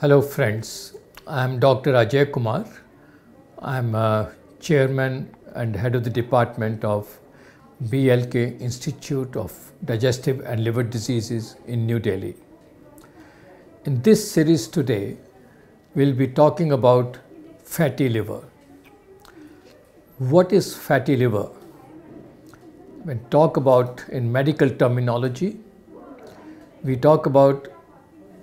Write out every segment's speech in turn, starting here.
Hello friends, I am Dr. Ajay Kumar. I am uh, chairman and head of the department of BLK Institute of Digestive and Liver Diseases in New Delhi. In this series today, we'll be talking about fatty liver. What is fatty liver? When talk about in medical terminology, we talk about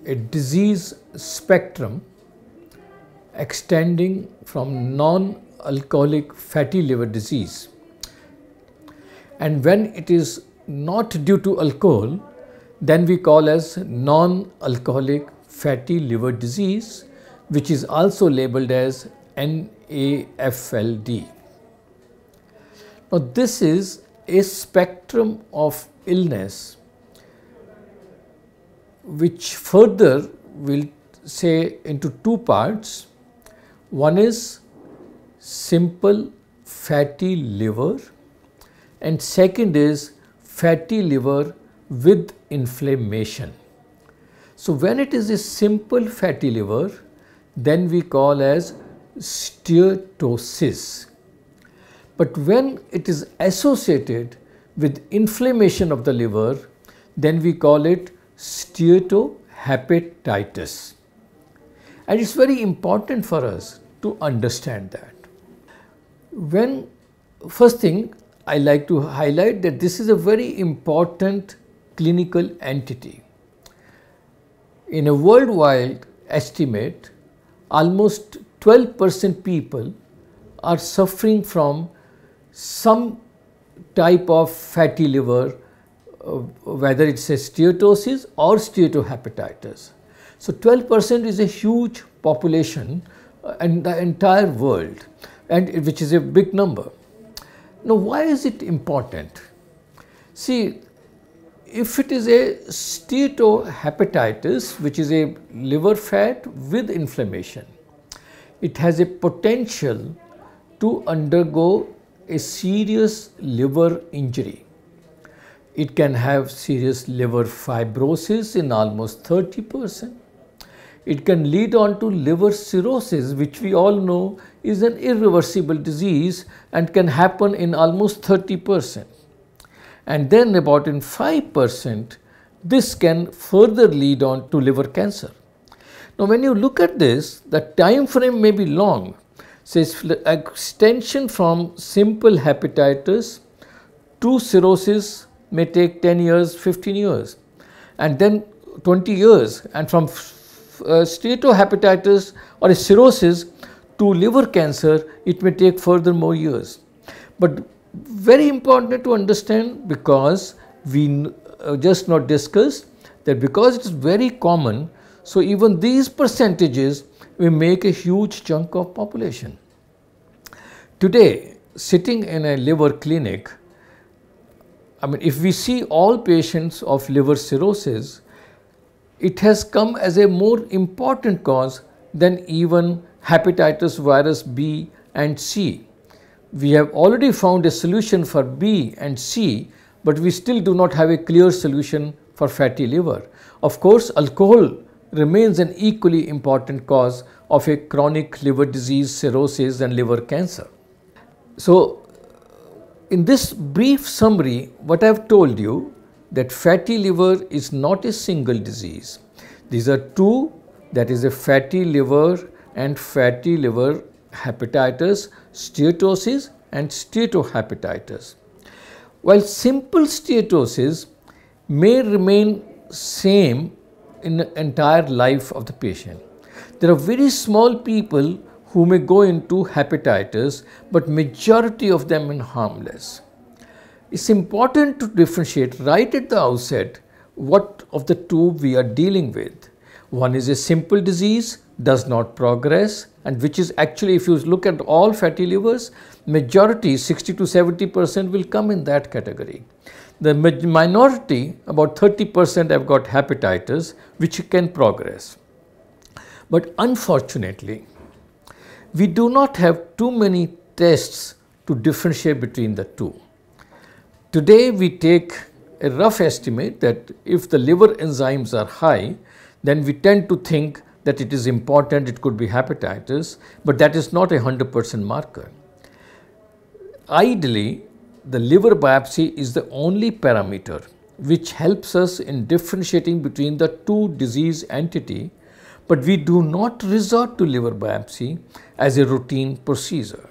a disease spectrum extending from non-alcoholic fatty liver disease and when it is not due to alcohol then we call as non-alcoholic fatty liver disease which is also labeled as NAFLD. Now this is a spectrum of illness which further will say into two parts. One is simple fatty liver and second is fatty liver with inflammation. So when it is a simple fatty liver then we call as steatosis. But when it is associated with inflammation of the liver then we call it steatohepatitis. And it's very important for us to understand that. When first thing I like to highlight that this is a very important clinical entity. In a worldwide estimate, almost 12% people are suffering from some type of fatty liver, uh, whether it's a steatosis or steatohepatitis. So 12 percent is a huge population in uh, the entire world and which is a big number. Now why is it important? See if it is a steatohepatitis which is a liver fat with inflammation it has a potential to undergo a serious liver injury. It can have serious liver fibrosis in almost 30 percent it can lead on to liver cirrhosis, which we all know is an irreversible disease and can happen in almost 30%. And then about in 5%, this can further lead on to liver cancer. Now, when you look at this, the time frame may be long. Says extension from simple hepatitis to cirrhosis may take 10 years, 15 years, and then 20 years, and from uh, steatohepatitis or a cirrhosis to liver cancer, it may take further more years. But very important to understand because we uh, just not discussed that because it is very common, so even these percentages will make a huge chunk of population. Today, sitting in a liver clinic, I mean, if we see all patients of liver cirrhosis, it has come as a more important cause than even hepatitis virus B and C. We have already found a solution for B and C, but we still do not have a clear solution for fatty liver. Of course, alcohol remains an equally important cause of a chronic liver disease, cirrhosis and liver cancer. So, in this brief summary, what I have told you that fatty liver is not a single disease. These are two, that is a fatty liver and fatty liver hepatitis, steatosis and steatohepatitis. While simple steatosis may remain same in the entire life of the patient. There are very small people who may go into hepatitis, but majority of them are harmless it's important to differentiate right at the outset what of the two we are dealing with. One is a simple disease, does not progress and which is actually if you look at all fatty livers, majority 60 to 70 percent will come in that category. The minority about 30 percent have got hepatitis which can progress. But unfortunately, we do not have too many tests to differentiate between the two. Today we take a rough estimate that if the liver enzymes are high, then we tend to think that it is important, it could be hepatitis, but that is not a 100% marker. Ideally, the liver biopsy is the only parameter which helps us in differentiating between the two disease entity, but we do not resort to liver biopsy as a routine procedure.